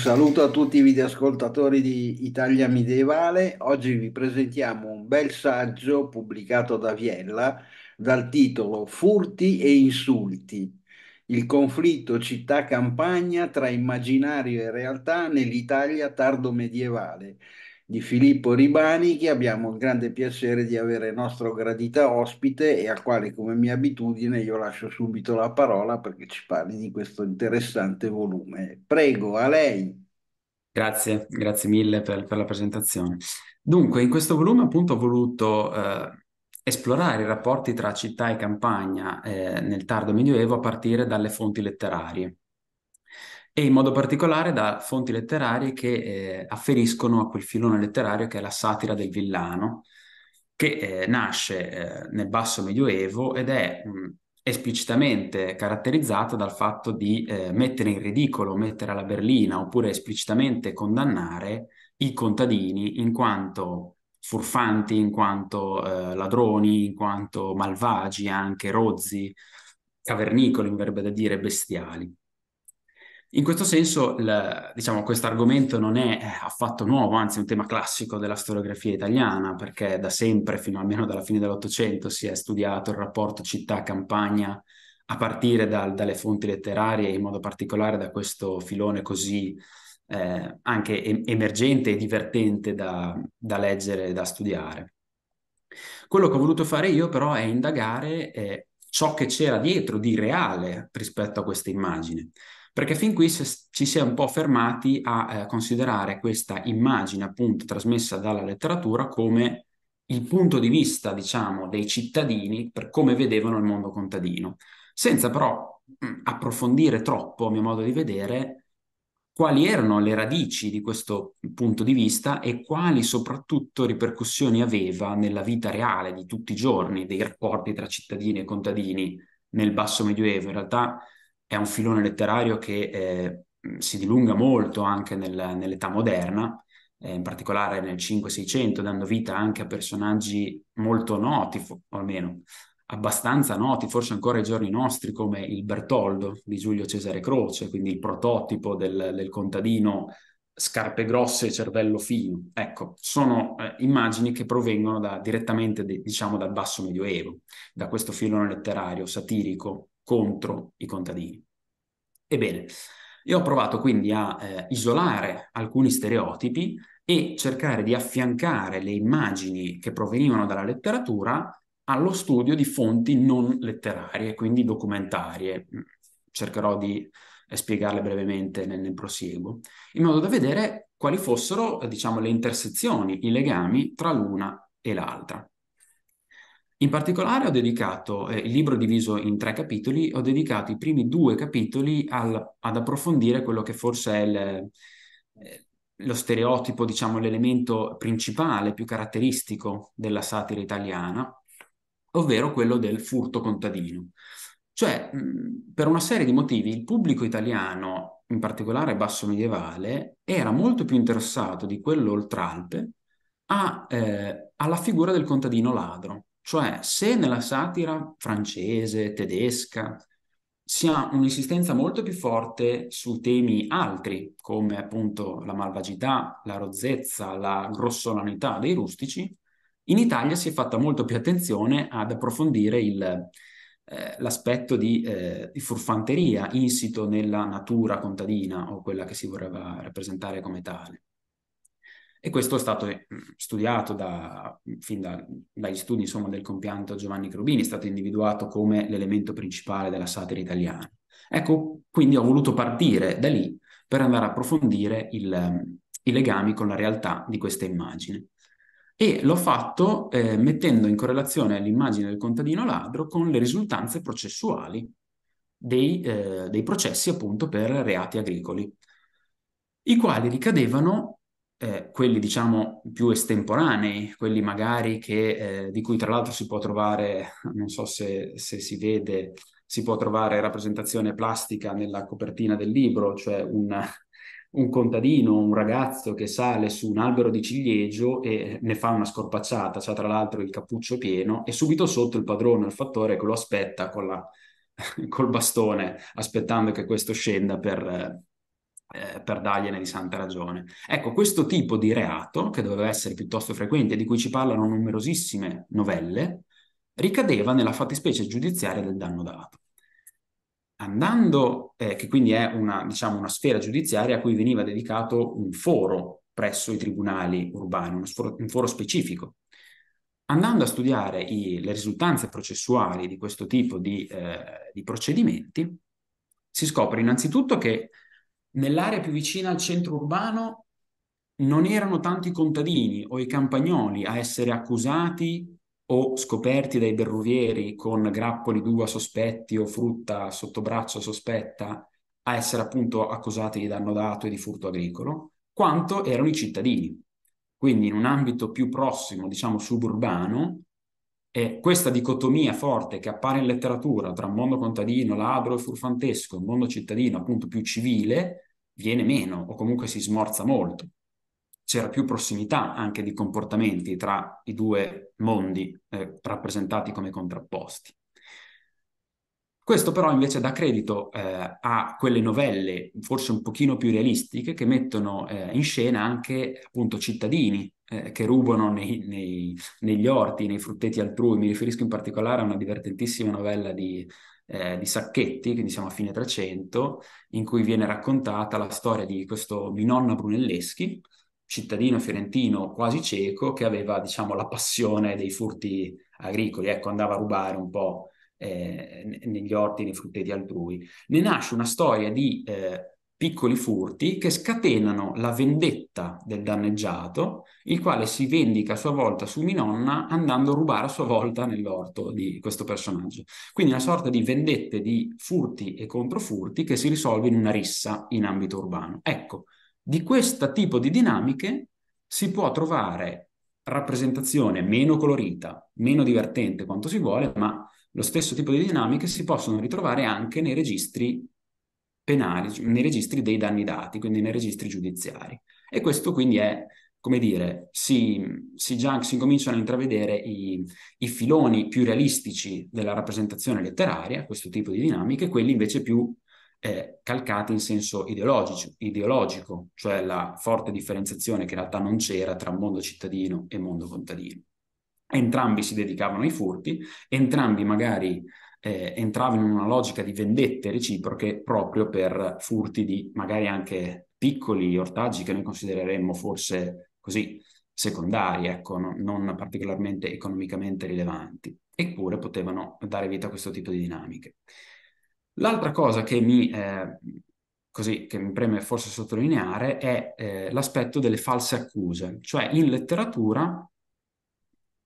saluto a tutti i videoascoltatori di Italia Medievale. Oggi vi presentiamo un bel saggio pubblicato da Viella dal titolo Furti e insulti. Il conflitto città-campagna tra immaginario e realtà nell'Italia tardo medievale di Filippo Ribani che abbiamo il grande piacere di avere nostro gradita ospite e al quale come mia abitudine io lascio subito la parola perché ci parli di questo interessante volume. Prego, a lei. Grazie, grazie mille per, per la presentazione. Dunque, in questo volume appunto ho voluto eh, esplorare i rapporti tra città e campagna eh, nel tardo medioevo a partire dalle fonti letterarie e in modo particolare da fonti letterarie che eh, afferiscono a quel filone letterario che è la satira del villano, che eh, nasce eh, nel basso medioevo ed è mh, mm, esplicitamente caratterizzata dal fatto di eh, mettere in ridicolo, mettere alla berlina oppure esplicitamente condannare i contadini in quanto furfanti, in quanto eh, ladroni, in quanto malvagi, anche rozzi, cavernicoli, in verrebbe da dire, bestiali. In questo senso, diciamo, questo argomento non è eh, affatto nuovo, anzi è un tema classico della storiografia italiana, perché da sempre, fino almeno dalla fine dell'Ottocento, si è studiato il rapporto città-campagna a partire dal, dalle fonti letterarie, in modo particolare da questo filone così eh, anche em- emergente e divertente da, da leggere e da studiare. Quello che ho voluto fare io però è indagare eh, ciò che c'era dietro di reale rispetto a questa immagine perché fin qui ci si è un po' fermati a eh, considerare questa immagine appunto trasmessa dalla letteratura come il punto di vista, diciamo, dei cittadini per come vedevano il mondo contadino, senza però mh, mm, approfondire troppo, a mio modo di vedere, quali erano le radici di questo punto di vista e quali soprattutto ripercussioni aveva nella vita reale di tutti i giorni, dei rapporti tra cittadini e contadini nel basso medioevo. In realtà è un filone letterario che eh, si dilunga molto anche nel, nell'età moderna, eh, in particolare nel 5-600, dando vita anche a personaggi molto noti, fo- o almeno abbastanza noti, forse ancora ai giorni nostri, come il Bertoldo di Giulio Cesare Croce, quindi il prototipo del, del contadino scarpe grosse e cervello fino. Ecco, sono eh, immagini che provengono da, direttamente, de, diciamo, dal basso medioevo, da questo filone letterario satirico contro i contadini. Ebbene, io ho provato quindi a eh, isolare alcuni stereotipi e cercare di affiancare le immagini che provenivano dalla letteratura allo studio di fonti non letterarie, quindi documentarie. Cercherò di eh, spiegarle brevemente nel, nel prosieguo, in modo da vedere quali fossero, diciamo, le intersezioni, i legami tra l'una e l'altra. In particolare ho dedicato, eh, il libro è diviso in tre capitoli, ho dedicato i primi due capitoli al, ad approfondire quello che forse è il, eh, lo stereotipo, diciamo l'elemento principale, più caratteristico della satira italiana, ovvero quello del furto contadino. Cioè, mh, per una serie di motivi, il pubblico italiano, in particolare basso medievale, era molto più interessato di quello oltralpe a, eh, alla figura del contadino ladro cioè, se nella satira francese, tedesca, si ha un'insistenza molto più forte su temi altri, come appunto la malvagità, la rozzezza, la grossolanità dei rustici, in Italia si è fatta molto più attenzione ad approfondire il, eh, l'aspetto di, eh, di furfanteria insito nella natura contadina o quella che si vorrebbe rappresentare come tale. E questo è stato eh, studiato da, fin da, dagli studi insomma, del compianto Giovanni Crubini, è stato individuato come l'elemento principale della satira italiana. Ecco, quindi ho voluto partire da lì per andare a approfondire il, i legami con la realtà di questa immagine. E l'ho fatto eh, mettendo in correlazione l'immagine del contadino ladro con le risultanze processuali dei, eh, dei processi appunto per reati agricoli, i quali ricadevano eh, quelli diciamo più estemporanei, quelli magari che, eh, di cui tra l'altro si può trovare, non so se, se, si vede, si può trovare rappresentazione plastica nella copertina del libro, cioè un, un contadino, un ragazzo che sale su un albero di ciliegio e ne fa una scorpacciata, cioè tra l'altro il cappuccio pieno e subito sotto il padrone, il fattore che lo aspetta con la, col bastone, aspettando che questo scenda per eh, per dargliene di santa ragione. Ecco, questo tipo di reato, che doveva essere piuttosto frequente e di cui ci parlano numerosissime novelle, ricadeva nella fattispecie giudiziaria del danno dato. Andando, eh, che quindi è una, diciamo, una sfera giudiziaria a cui veniva dedicato un foro presso i tribunali urbani, un foro, un foro specifico. Andando a studiare i, le risultanze processuali di questo tipo di, eh, di procedimenti, si scopre innanzitutto che nell'area più vicina al centro urbano non erano tanto i contadini o i campagnoli a essere accusati o scoperti dai berruvieri con grappoli d'uva sospetti o frutta sotto braccio sospetta a essere appunto accusati di danno dato e di furto agricolo, quanto erano i cittadini. Quindi in un ambito più prossimo, diciamo suburbano, e questa dicotomia forte che appare in letteratura tra mondo contadino, ladro e furfantesco, mondo cittadino appunto più civile, viene meno o comunque si smorza molto. C'era più prossimità anche di comportamenti tra i due mondi eh, rappresentati come contrapposti. Questo però invece dà credito eh, a quelle novelle forse un pochino più realistiche che mettono eh, in scena anche appunto cittadini eh, che rubano nei, nei, negli orti, nei frutteti altrui. Mi riferisco in particolare a una divertentissima novella di, eh, di Sacchetti, quindi siamo a fine 300, in cui viene raccontata la storia di questo Minonna Brunelleschi, cittadino fiorentino quasi cieco che aveva diciamo la passione dei furti agricoli, ecco andava a rubare un po' eh, negli ordini frutteti altrui. Ne nasce una storia di eh, piccoli furti che scatenano la vendetta del danneggiato, il quale si vendica a sua volta su Minonna andando a rubare a sua volta nell'orto di questo personaggio. Quindi una sorta di vendette di furti e controfurti che si risolve in una rissa in ambito urbano. Ecco, di questo tipo di dinamiche si può trovare rappresentazione meno colorita, meno divertente quanto si vuole, ma lo stesso tipo di dinamiche si possono ritrovare anche nei registri penali, cioè nei registri dei danni dati, quindi nei registri giudiziari. E questo quindi è, come dire, si, si, già, si cominciano a intravedere i, i filoni più realistici della rappresentazione letteraria, questo tipo di dinamiche, quelli invece più eh, calcate in senso ideologico, ideologico, cioè la forte differenziazione che in realtà non c'era tra mondo cittadino e mondo contadino entrambi si dedicavano ai furti, entrambi magari eh, entravano in una logica di vendette reciproche proprio per furti di magari anche piccoli ortaggi che noi considereremmo forse così secondari, ecco, no, non particolarmente economicamente rilevanti, eppure potevano dare vita a questo tipo di dinamiche. L'altra cosa che mi, eh, così, che mi preme forse sottolineare è eh, l'aspetto delle false accuse, cioè in letteratura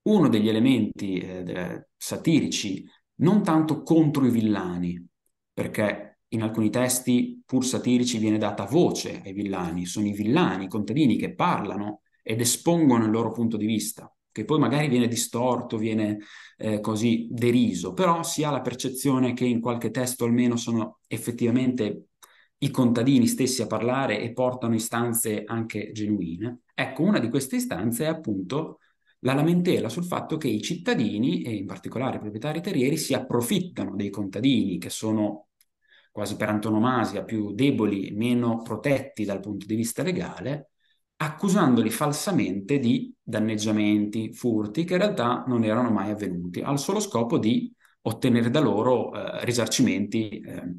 uno degli elementi eh, satirici non tanto contro i villani, perché in alcuni testi pur satirici viene data voce ai villani, sono i villani, i contadini che parlano ed espongono il loro punto di vista, che poi magari viene distorto, viene eh, così deriso, però si ha la percezione che in qualche testo almeno sono effettivamente i contadini stessi a parlare e portano istanze anche genuine. Ecco, una di queste istanze è appunto la lamentela sul fatto che i cittadini, e in particolare i proprietari terrieri, si approfittano dei contadini che sono quasi per antonomasia più deboli, meno protetti dal punto di vista legale, accusandoli falsamente di danneggiamenti, furti che in realtà non erano mai avvenuti, al solo scopo di ottenere da loro eh, risarcimenti, eh,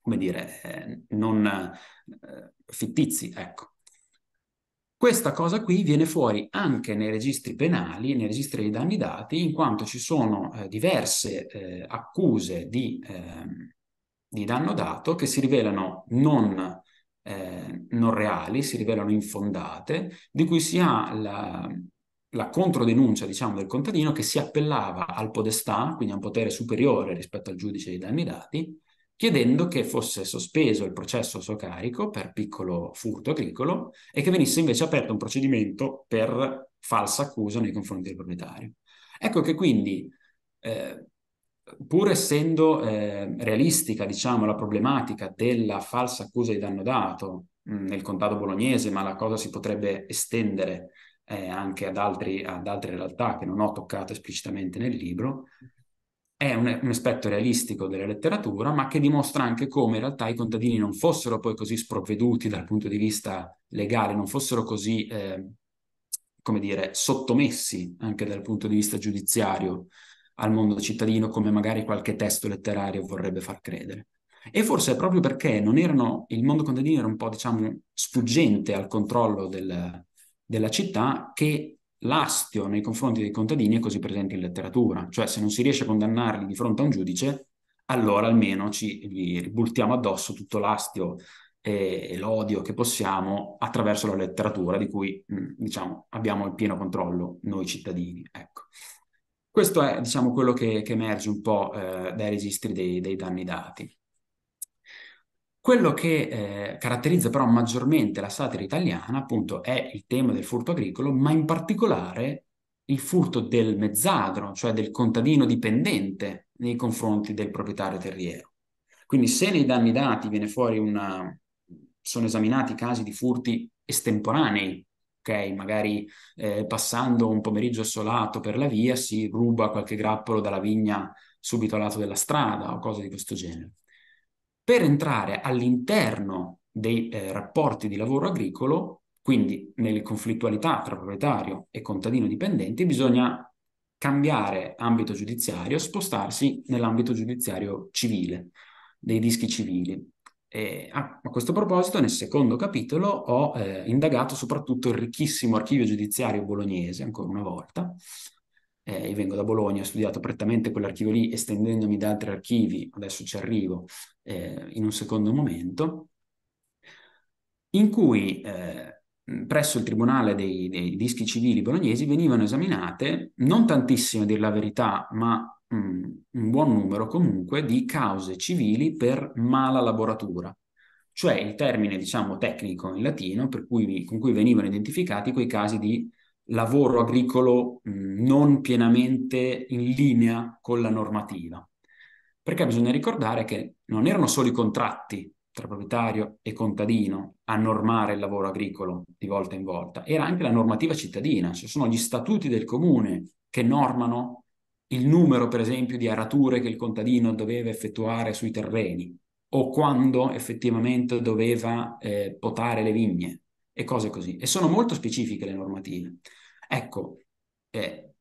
come dire, eh, non eh, fittizi, ecco. Questa cosa qui viene fuori anche nei registri penali, nei registri dei danni dati, in quanto ci sono eh, diverse eh, accuse di, eh, di, danno dato che si rivelano non, eh, non, reali, si rivelano infondate, di cui si ha la, la controdenuncia diciamo, del contadino che si appellava al podestà, quindi a un potere superiore rispetto al giudice dei danni dati, chiedendo che fosse sospeso il processo a suo carico per piccolo furto agricolo e che venisse invece aperto un procedimento per falsa accusa nei confronti del proprietario. Ecco che quindi, eh, pur essendo eh, realistica diciamo, la problematica della falsa accusa di danno dato mh, mm, nel contado bolognese, ma la cosa si potrebbe estendere eh, anche ad, altri, ad altre realtà che non ho toccato esplicitamente nel libro, è un, un, aspetto realistico della letteratura, ma che dimostra anche come in realtà i contadini non fossero poi così sprovveduti dal punto di vista legale, non fossero così, eh, come dire, sottomessi anche dal punto di vista giudiziario al mondo cittadino come magari qualche testo letterario vorrebbe far credere. E forse è proprio perché erano, il mondo contadino era un po', diciamo, sfuggente al controllo del, della città che l'astio nei confronti dei contadini è così presente in letteratura, cioè se non si riesce a condannarli di fronte a un giudice, allora almeno ci ribultiamo addosso tutto l'astio e, e l'odio che possiamo attraverso la letteratura di cui mm, diciamo, abbiamo il pieno controllo noi cittadini. Ecco. Questo è diciamo, quello che, che, emerge un po' eh, dai registri dei, dei danni dati. Quello che eh, caratterizza però maggiormente la satira italiana, appunto, è il tema del furto agricolo, ma in particolare il furto del mezzadro, cioè del contadino dipendente nei confronti del proprietario terriero. Quindi se nei danni dati viene fuori una... sono esaminati casi di furti estemporanei, ok? Magari eh, passando un pomeriggio assolato per la via si ruba qualche grappolo dalla vigna subito al lato della strada o cose di questo genere per entrare all'interno dei eh, rapporti di lavoro agricolo, quindi nelle conflittualità tra proprietario e contadino dipendente, bisogna cambiare ambito giudiziario, spostarsi nell'ambito giudiziario civile, dei dischi civili. A, a, questo proposito, nel secondo capitolo ho eh, indagato soprattutto il ricchissimo archivio giudiziario bolognese, ancora una volta, eh, io vengo da Bologna, ho studiato prettamente quell'archivio lì, estendendomi da altri archivi, adesso ci arrivo eh, in un secondo momento, in cui eh, presso il Tribunale dei, dei, dischi civili bolognesi venivano esaminate, non tantissime a dir la verità, ma mh, un buon numero comunque, di cause civili per mala laboratura cioè il termine diciamo tecnico in latino cui, con cui venivano identificati quei casi di lavoro agricolo non pienamente in linea con la normativa. Perché bisogna ricordare che non erano solo i contratti tra proprietario e contadino a normare il lavoro agricolo di volta in volta, era anche la normativa cittadina, ci cioè sono gli statuti del comune che normano il numero, per esempio, di arature che il contadino doveva effettuare sui terreni o quando effettivamente doveva eh, potare le vigne e cose così. E sono molto specifiche le normative. Ecco, eh,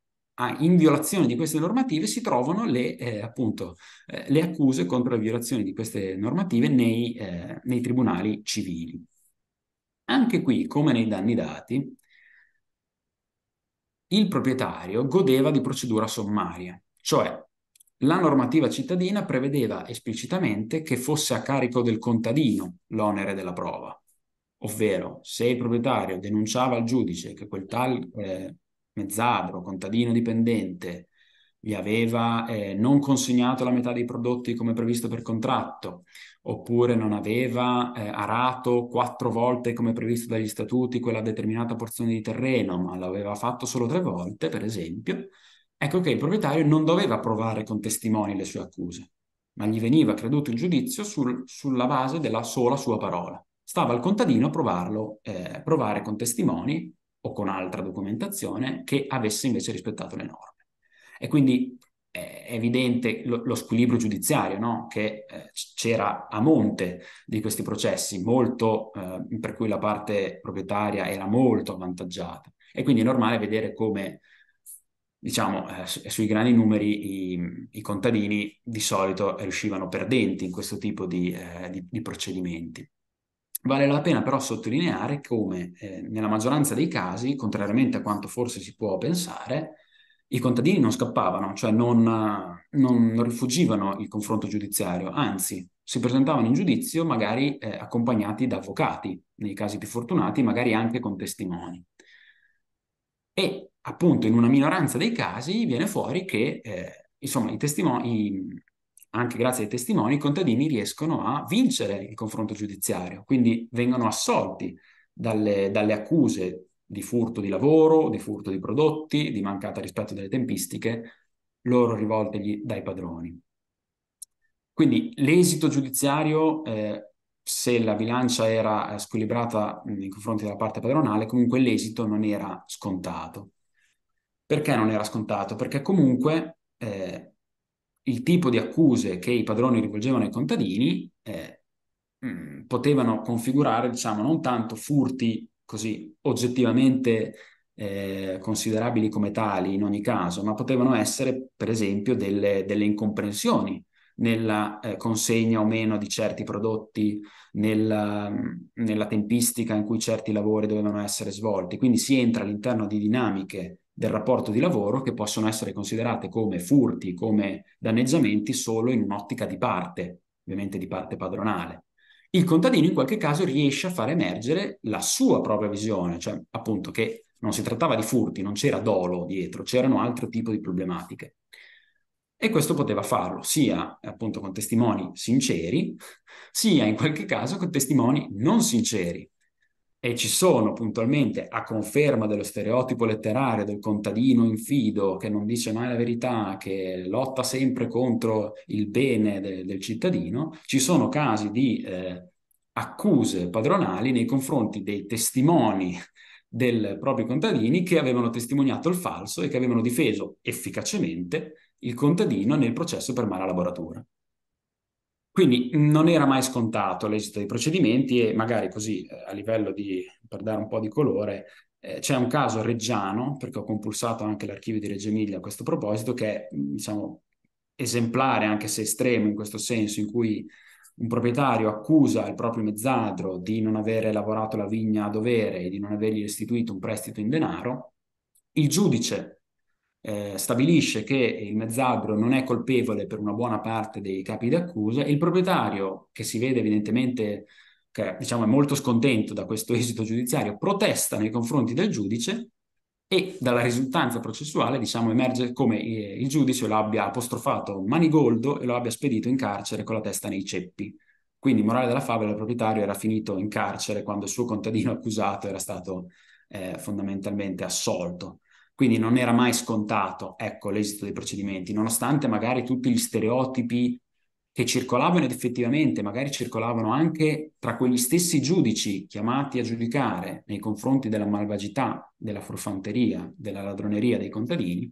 in violazione di queste normative si trovano le, eh, appunto, eh, le accuse contro la violazione di queste normative nei, eh, nei tribunali civili. Anche qui, come nei danni dati, il proprietario godeva di procedura sommaria, cioè la normativa cittadina prevedeva esplicitamente che fosse a carico del contadino l'onere della prova. Ovvero, se il proprietario denunciava al giudice che quel tal eh, mezzadro, contadino dipendente, gli aveva eh, non consegnato la metà dei prodotti come previsto per contratto, oppure non aveva eh, arato quattro volte come previsto dagli statuti quella determinata porzione di terreno, ma l'aveva fatto solo tre volte, per esempio, ecco che il proprietario non doveva provare con testimoni le sue accuse, ma gli veniva creduto il giudizio sul, sulla base della sola sua parola stava al contadino a provarlo, eh, provare con testimoni o con altra documentazione che avesse invece rispettato le norme. E quindi eh, è evidente lo, lo squilibrio giudiziario no? che eh, c'era a monte di questi processi, molto, eh, per cui la parte proprietaria era molto avvantaggiata. E quindi è normale vedere come diciamo, eh, sui grandi numeri i, i, contadini di solito riuscivano perdenti in questo tipo di, eh, di, di procedimenti. Vale la pena però sottolineare come eh, nella maggioranza dei casi, contrariamente a quanto forse si può pensare, i contadini non scappavano, cioè non, non rifugivano il confronto giudiziario, anzi si presentavano in giudizio magari eh, accompagnati da avvocati, nei casi più fortunati, magari anche con testimoni. E appunto in una minoranza dei casi viene fuori che eh, insomma, i, testimoni, anche grazie ai testimoni, i contadini riescono a vincere il confronto giudiziario, quindi vengono assolti dalle, dalle accuse di furto di lavoro, di furto di prodotti, di mancata rispetto delle tempistiche loro rivoltegli dai padroni. Quindi l'esito giudiziario, eh, se la bilancia era eh, squilibrata nei confronti della parte padronale, comunque l'esito non era scontato. Perché non era scontato? Perché comunque eh, il tipo di accuse che i padroni rivolgevano ai contadini eh, mh, mm, potevano configurare, diciamo, non tanto furti così oggettivamente eh, considerabili come tali in ogni caso, ma potevano essere, per esempio, delle, delle incomprensioni nella eh, consegna o meno di certi prodotti, nella, mm, nella, tempistica in cui certi lavori dovevano essere svolti. Quindi si entra all'interno di dinamiche del rapporto di lavoro che possono essere considerate come furti, come danneggiamenti solo in un'ottica di parte, ovviamente di parte padronale. Il contadino in qualche caso riesce a far emergere la sua propria visione, cioè appunto che non si trattava di furti, non c'era dolo dietro, c'erano altro tipo di problematiche. E questo poteva farlo sia appunto con testimoni sinceri, sia in qualche caso con testimoni non sinceri, e ci sono puntualmente, a conferma dello stereotipo letterario del contadino infido che non dice mai la verità, che lotta sempre contro il bene de- del cittadino, ci sono casi di eh, accuse padronali nei confronti dei testimoni dei propri contadini che avevano testimoniato il falso e che avevano difeso efficacemente il contadino nel processo per mala lavoratura. Quindi non era mai scontato l'esito dei procedimenti e magari così eh, a livello di, per dare un po' di colore, eh, c'è un caso reggiano, perché ho compulsato anche l'archivio di Reggio Emilia a questo proposito, che è mm, diciamo, esemplare, anche se estremo in questo senso, in cui un proprietario accusa il proprio mezzadro di non avere lavorato la vigna a dovere e di non avergli restituito un prestito in denaro, il giudice eh, stabilisce che il mezzadro non è colpevole per una buona parte dei capi d'accusa e il proprietario, che si vede evidentemente che diciamo, è molto scontento da questo esito giudiziario, protesta nei confronti del giudice e dalla risultanza processuale diciamo, emerge come eh, il giudice lo abbia apostrofato manigoldo e lo abbia spedito in carcere con la testa nei ceppi. Quindi, morale della favola, il proprietario era finito in carcere quando il suo contadino accusato era stato eh, fondamentalmente assolto. Quindi non era mai scontato, ecco, l'esito dei procedimenti, nonostante magari tutti gli stereotipi che circolavano ed effettivamente magari circolavano anche tra quegli stessi giudici chiamati a giudicare nei confronti della malvagità, della furfanteria, della ladroneria dei contadini,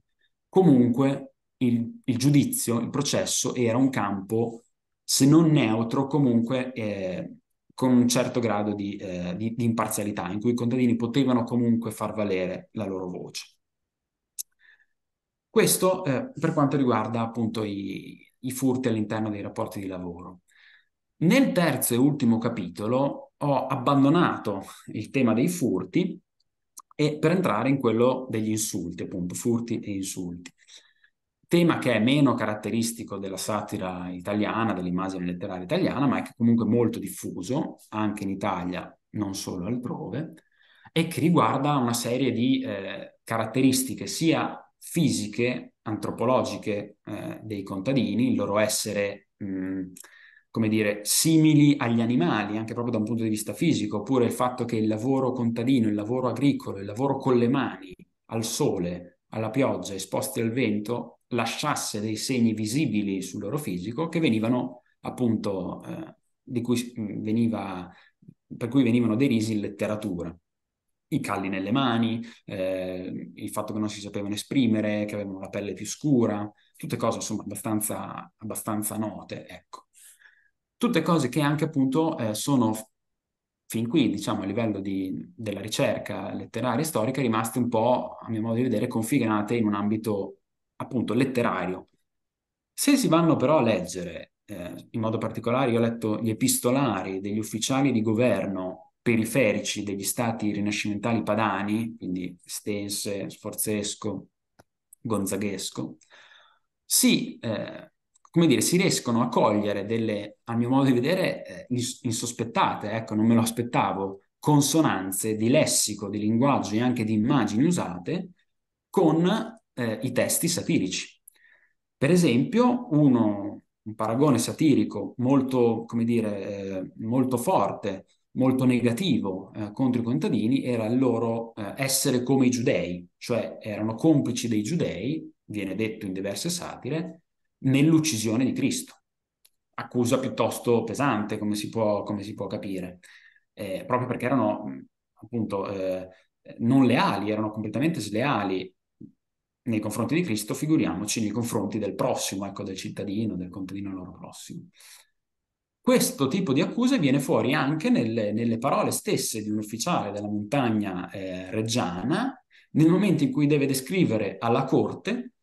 comunque il, il giudizio, il processo era un campo, se non neutro, comunque eh, con un certo grado di, eh, di, di imparzialità, in cui i contadini potevano comunque far valere la loro voce. Questo eh, per quanto riguarda appunto i, i furti all'interno dei rapporti di lavoro. Nel terzo e ultimo capitolo ho abbandonato il tema dei furti e per entrare in quello degli insulti, appunto, furti e insulti. Tema che è meno caratteristico della satira italiana, dell'immagine letteraria italiana, ma è comunque molto diffuso anche in Italia, non solo altrove, e che riguarda una serie di eh, caratteristiche sia fisiche, antropologiche eh, dei contadini, il loro essere, mh, mm, come dire, simili agli animali, anche proprio da un punto di vista fisico, oppure il fatto che il lavoro contadino, il lavoro agricolo, il lavoro con le mani, al sole, alla pioggia, esposti al vento, lasciasse dei segni visibili sul loro fisico che venivano appunto, eh, di cui mm, veniva, per cui venivano derisi in letteratura i calli nelle mani, eh, il fatto che non si sapevano esprimere, che avevano la pelle più scura, tutte cose insomma abbastanza, abbastanza note, ecco. Tutte cose che anche appunto eh, sono fin qui, diciamo, a livello di, della ricerca letteraria e storica, rimaste un po', a mio modo di vedere, configurate in un ambito appunto letterario. Se si vanno però a leggere, eh, in modo particolare io ho letto gli epistolari degli ufficiali di governo periferici degli stati rinascimentali padani, quindi Stense, Sforzesco, Gonzaghesco, si, eh, come dire, si riescono a cogliere delle, a mio modo di vedere, eh, insospettate, ecco, non me lo aspettavo, consonanze di lessico, di linguaggio e anche di immagini usate con eh, i testi satirici. Per esempio, uno, un paragone satirico molto, come dire, eh, molto forte molto negativo eh, contro i contadini era il loro eh, essere come i giudei, cioè erano complici dei giudei, viene detto in diverse satire, nell'uccisione di Cristo. Accusa piuttosto pesante, come si può, come si può capire, eh, proprio perché erano appunto eh, non leali, erano completamente sleali nei confronti di Cristo, figuriamoci nei confronti del prossimo, ecco, del cittadino, del contadino loro prossimo. Questo tipo di accuse viene fuori anche nelle, nelle parole stesse di un ufficiale della montagna eh, reggiana nel momento in cui deve descrivere alla corte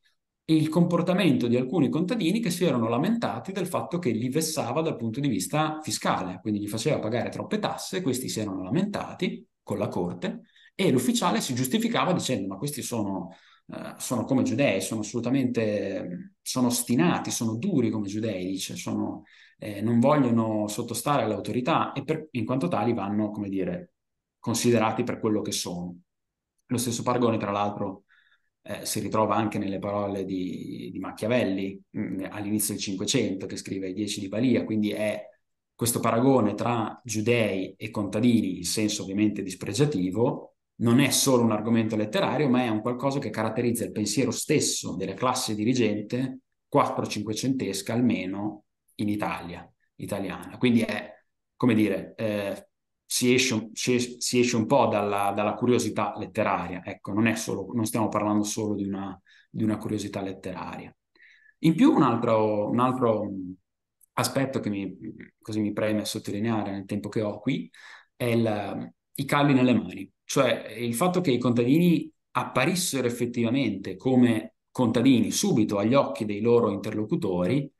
il comportamento di alcuni contadini che si erano lamentati del fatto che li vessava dal punto di vista fiscale, quindi gli faceva pagare troppe tasse, questi si erano lamentati con la corte e l'ufficiale si giustificava dicendo ma questi sono, eh, sono come giudei, sono assolutamente sono ostinati, sono duri come giudei, dice, sono, eh, non vogliono sottostare all'autorità e per, in quanto tali vanno, come dire, considerati per quello che sono. Lo stesso paragone, tra l'altro, eh, si ritrova anche nelle parole di, di Machiavelli mh, mm, all'inizio del Cinquecento, che scrive I Dieci di Balia, quindi è questo paragone tra giudei e contadini, in senso ovviamente dispregiativo, non è solo un argomento letterario, ma è un qualcosa che caratterizza il pensiero stesso della classe dirigente 4-500esca almeno in Italia, italiana. Quindi è, come dire, eh, si, esce, si, esce, un po' dalla, dalla, curiosità letteraria, ecco, non, è solo, non stiamo parlando solo di una, di una curiosità letteraria. In più un altro, un altro aspetto che mi, così mi preme sottolineare nel tempo che ho qui è il, i calli nelle mani. Cioè il fatto che i contadini apparissero effettivamente come contadini subito agli occhi dei loro interlocutori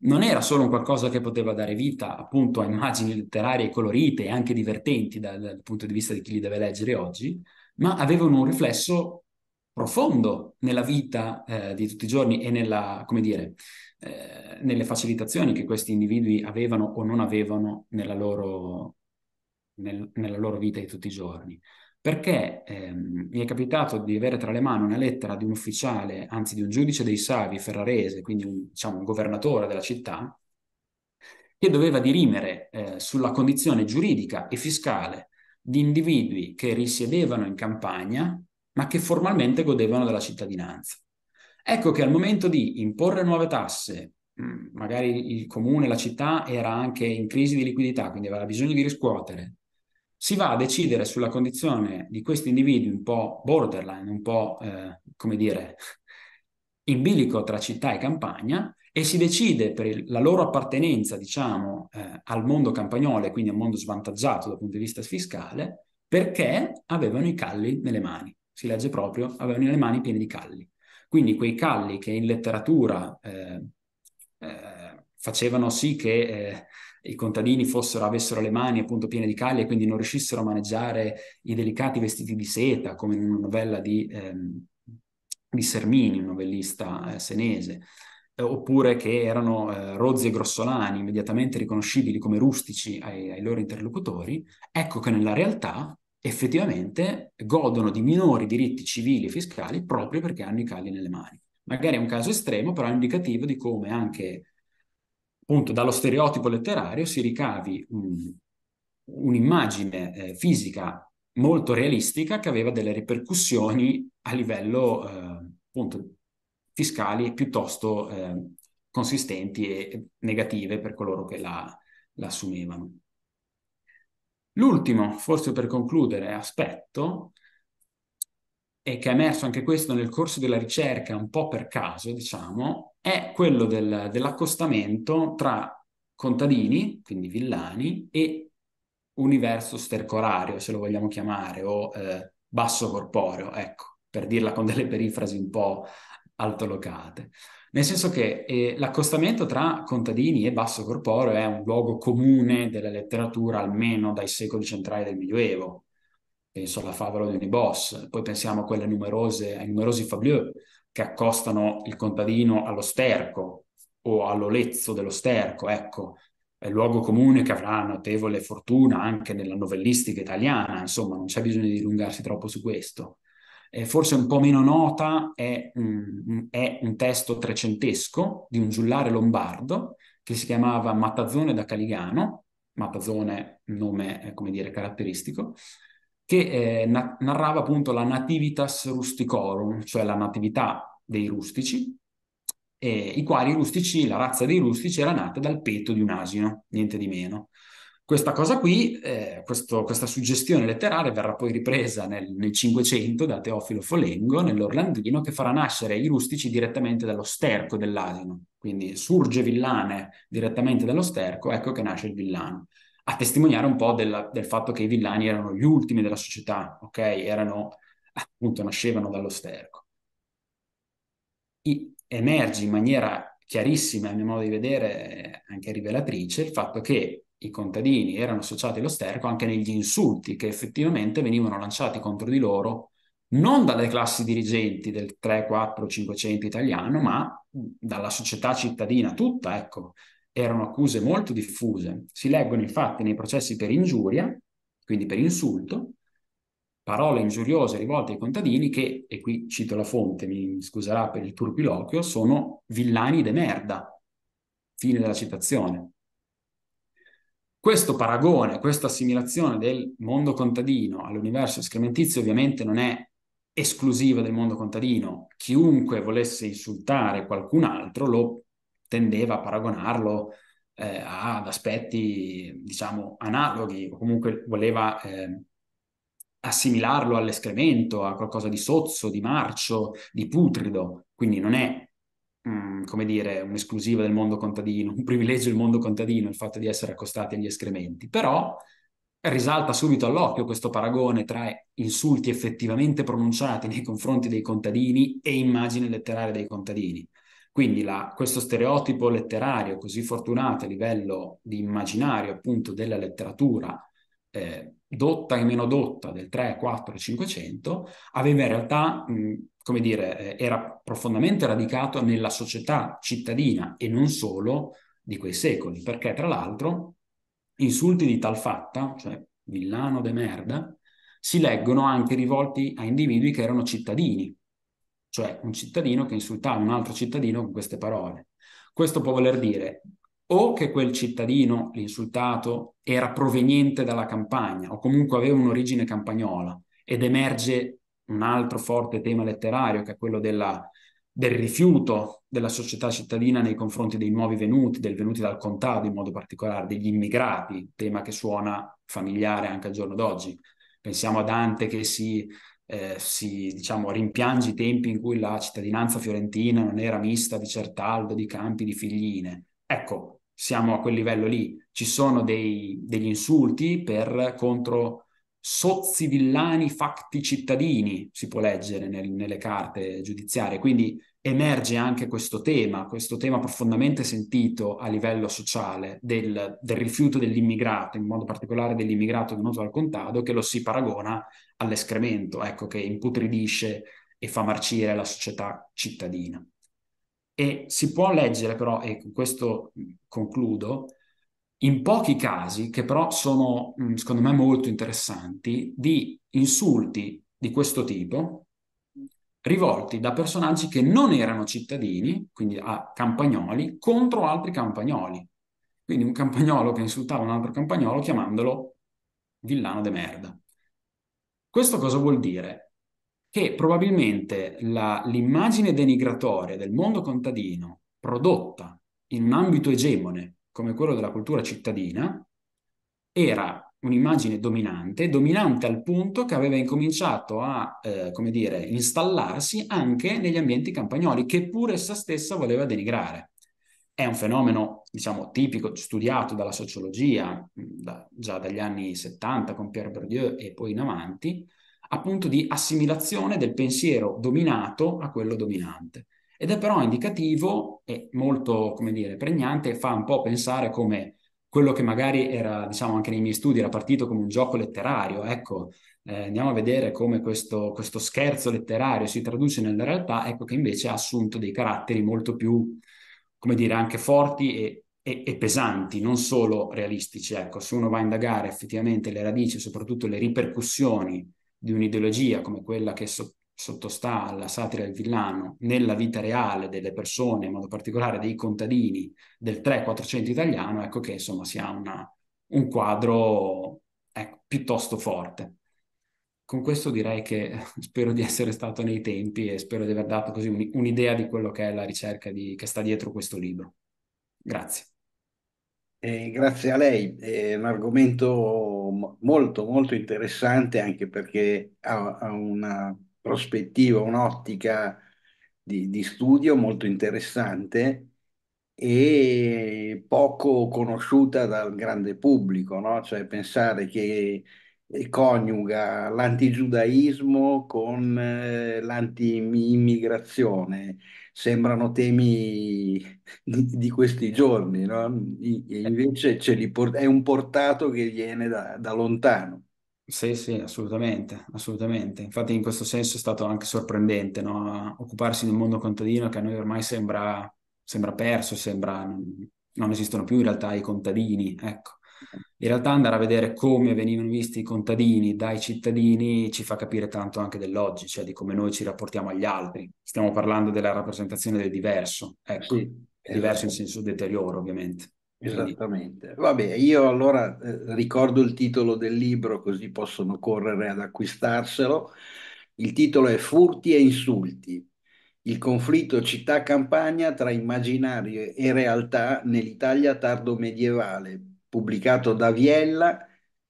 non era solo un qualcosa che poteva dare vita appunto a immagini letterarie colorite e anche divertenti dal, dal punto di vista di chi li deve leggere oggi, ma avevano un riflesso profondo nella vita eh, di tutti i giorni e nella, come dire, eh, nelle facilitazioni che questi individui avevano o non avevano nella loro nel, nella loro vita di tutti i giorni. Perché ehm, mi è capitato di avere tra le mani una lettera di un ufficiale, anzi di un giudice dei Savi ferrarese, quindi un, diciamo, un governatore della città, che doveva dirimere eh, sulla condizione giuridica e fiscale di individui che risiedevano in campagna ma che formalmente godevano della cittadinanza. Ecco che al momento di imporre nuove tasse, mm, magari il comune, la città era anche in crisi di liquidità, quindi aveva bisogno di riscuotere, si va a decidere sulla condizione di questi individui un po' borderline, un po' eh, come dire in bilico tra città e campagna e si decide per il, la loro appartenenza, diciamo, eh, al mondo campagnolo e quindi al mondo svantaggiato dal punto di vista fiscale, perché avevano i calli nelle mani. Si legge proprio, avevano le mani piene di calli. Quindi quei calli che in letteratura eh, eh facevano sì che eh, i contadini fossero, avessero le mani appunto piene di calli e quindi non riuscissero a maneggiare i delicati vestiti di seta, come in una novella di, ehm, di Sermini, un novellista eh, senese, eh, oppure che erano eh, rozzi e grossolani, immediatamente riconoscibili come rustici ai, ai loro interlocutori, ecco che nella realtà effettivamente godono di minori diritti civili e fiscali proprio perché hanno i calli nelle mani. Magari è un caso estremo, però è indicativo di come anche appunto dallo stereotipo letterario si ricavi un, un'immagine eh, fisica molto realistica che aveva delle ripercussioni a livello eh, appunto fiscali piuttosto eh, consistenti e negative per coloro che la, la assumevano. L'ultimo, forse per concludere, aspetto e che è emerso anche questo nel corso della ricerca un po' per caso, diciamo, è quello del, dell'accostamento tra contadini, quindi villani, e universo stercorario, se lo vogliamo chiamare, o eh, basso corporeo, ecco, per dirla con delle perifrasi un po' altolocate. Nel senso che eh, l'accostamento tra contadini e basso corporeo è un luogo comune della letteratura almeno dai secoli centrali del Medioevo. Penso alla favola di Unibos, poi pensiamo a quelle numerose, ai numerosi fablieux che accostano il contadino allo sterco o all'olezzo dello sterco, ecco, è luogo comune che avrà notevole fortuna anche nella novellistica italiana, insomma, non c'è bisogno di dilungarsi troppo su questo. Eh, forse un po' meno nota è, mm, è un testo trecentesco di un giullare lombardo che si chiamava Mattazzone da Caligano, Mattazzone, nome, eh, come dire, caratteristico, che eh, na- narrava appunto la Nativitas Rusticorum, cioè la natività dei rustici, eh, i quali rustici, la razza dei rustici era nata dal petto di un asino, niente di meno. Questa cosa qui, eh, questo, questa suggestione letteraria verrà poi ripresa nel, nel 500 da Teofilo Folengo nell'Orlandino che farà nascere i rustici direttamente dallo sterco dell'asino, quindi surge villane direttamente dallo sterco, ecco che nasce il villano a testimoniare un po' della, del fatto che i villani erano gli ultimi della società, ok? Erano, appunto, nascevano dallo sterco. I, emerge in maniera chiarissima, a mio modo di vedere, anche rivelatrice, il fatto che i contadini erano associati allo sterco anche negli insulti che effettivamente venivano lanciati contro di loro non dalle classi dirigenti del 3, 4, 500 italiano, ma dalla società cittadina tutta, ecco, erano accuse molto diffuse, si leggono infatti nei processi per ingiuria, quindi per insulto, parole ingiuriose rivolte ai contadini che, e qui cito la fonte, mi scuserà per il turpiloquio, sono villani de merda. Fine della citazione. Questo paragone, questa assimilazione del mondo contadino all'universo escrementizio ovviamente non è esclusiva del mondo contadino. Chiunque volesse insultare qualcun altro lo tendeva a paragonarlo eh, ad aspetti, diciamo, analoghi, o comunque voleva eh, assimilarlo all'escremento, a qualcosa di sozzo, di marcio, di putrido. Quindi non è, mh, mm, come dire, un'esclusiva del mondo contadino, un privilegio del mondo contadino il fatto di essere accostati agli escrementi, però risalta subito all'occhio questo paragone tra insulti effettivamente pronunciati nei confronti dei contadini e immagine letteraria dei contadini. Quindi la, questo stereotipo letterario così fortunato a livello di immaginario appunto della letteratura eh, dotta e meno dotta del 3, 4, 500 aveva in realtà, mh, come dire, eh, era profondamente radicato nella società cittadina e non solo di quei secoli, perché tra l'altro insulti di tal fatta, cioè villano de merda, si leggono anche rivolti a individui che erano cittadini, cioè un cittadino che insultava un altro cittadino con queste parole. Questo può voler dire o che quel cittadino, l'insultato, era proveniente dalla campagna o comunque aveva un'origine campagnola ed emerge un altro forte tema letterario che è quello della, del rifiuto della società cittadina nei confronti dei nuovi venuti, del venuti dal contado in modo particolare, degli immigrati, tema che suona familiare anche al giorno d'oggi. Pensiamo a Dante che si eh, si diciamo, rimpiange i tempi in cui la cittadinanza fiorentina non era mista di Certaldo, di Campi, di Figline. Ecco, siamo a quel livello lì. Ci sono dei, degli insulti per contro sozzi villani facti cittadini, si può leggere nel, nelle carte giudiziarie. Quindi emerge anche questo tema, questo tema profondamente sentito a livello sociale del, del rifiuto dell'immigrato, in modo particolare dell'immigrato venuto dal contado, che lo si paragona all'escremento, ecco, che imputridisce e fa marcire la società cittadina. E si può leggere però, e con questo concludo, in pochi casi, che però sono mm, secondo me molto interessanti, di insulti di questo tipo, rivolti da personaggi che non erano cittadini, quindi a campagnoli, contro altri campagnoli. Quindi un campagnolo che insultava un altro campagnolo chiamandolo villano de merda. Questo cosa vuol dire? Che probabilmente la, l'immagine denigratoria del mondo contadino prodotta in un ambito egemone come quello della cultura cittadina era un'immagine dominante, dominante al punto che aveva incominciato a, eh, come dire, installarsi anche negli ambienti campagnoli, che pure essa stessa voleva denigrare. È un fenomeno, diciamo, tipico, studiato dalla sociologia, da, già dagli anni 70 con Pierre Bourdieu e poi in avanti, appunto di assimilazione del pensiero dominato a quello dominante. Ed è però indicativo e molto, come dire, pregnante, fa un po' pensare come quello che magari era, diciamo, anche nei miei studi era partito come un gioco letterario, ecco, eh, andiamo a vedere come questo, questo, scherzo letterario si traduce nella realtà, ecco che invece ha assunto dei caratteri molto più, come dire, anche forti e, e, e pesanti, non solo realistici, ecco, se uno va a indagare effettivamente le radici, soprattutto le ripercussioni di un'ideologia come quella che so- sottostà alla satira del villano nella vita reale delle persone, in modo particolare dei contadini del 3-400 italiano, ecco che insomma si ha una, un quadro ecco, piuttosto forte. Con questo direi che spero di essere stato nei tempi e spero di aver dato così un, un'idea di quello che è la ricerca di, che sta dietro questo libro. Grazie. Eh, grazie a lei, è un argomento molto molto interessante anche perché ha, ha una prospettiva, un'ottica di, di studio molto interessante e poco conosciuta dal grande pubblico, no? Cioè pensare che coniuga l'antigiudaismo con eh, lanti Sembrano temi di, di questi giorni, no? I, invece è un portato che viene da, da lontano. Sì, sì, assolutamente, assolutamente. Infatti in questo senso è stato anche sorprendente, no? Occuparsi di un mondo contadino che a noi ormai sembra, sembra perso, sembra non esistono più in realtà i contadini, ecco. In realtà andare a vedere come venivano visti i contadini dai cittadini ci fa capire tanto anche dell'oggi, cioè di come noi ci rapportiamo agli altri. Stiamo parlando della rappresentazione del diverso, ecco, sì, diverso in esatto. senso deterioro ovviamente. Esattamente. Vabbè, io allora eh, ricordo il titolo del libro così possono correre ad acquistarselo. Il titolo è Furti e insulti. Il conflitto città-campagna tra immaginario e realtà nell'Italia tardo-medievale, pubblicato da Viella,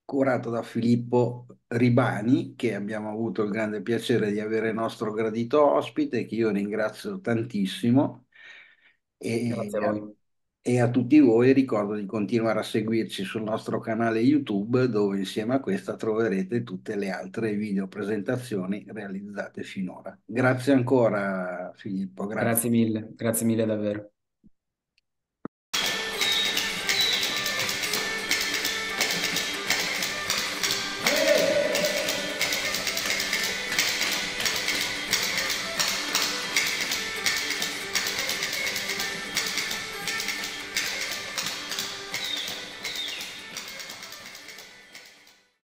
curato da Filippo Ribani, che abbiamo avuto il grande piacere di avere nostro gradito ospite, che io ringrazio tantissimo. E, Grazie a voi. E a tutti voi ricordo di continuare a seguirci sul nostro canale YouTube dove insieme a questa troverete tutte le altre video presentazioni realizzate finora. Grazie ancora Filippo. Grazie, grazie mille, grazie mille davvero.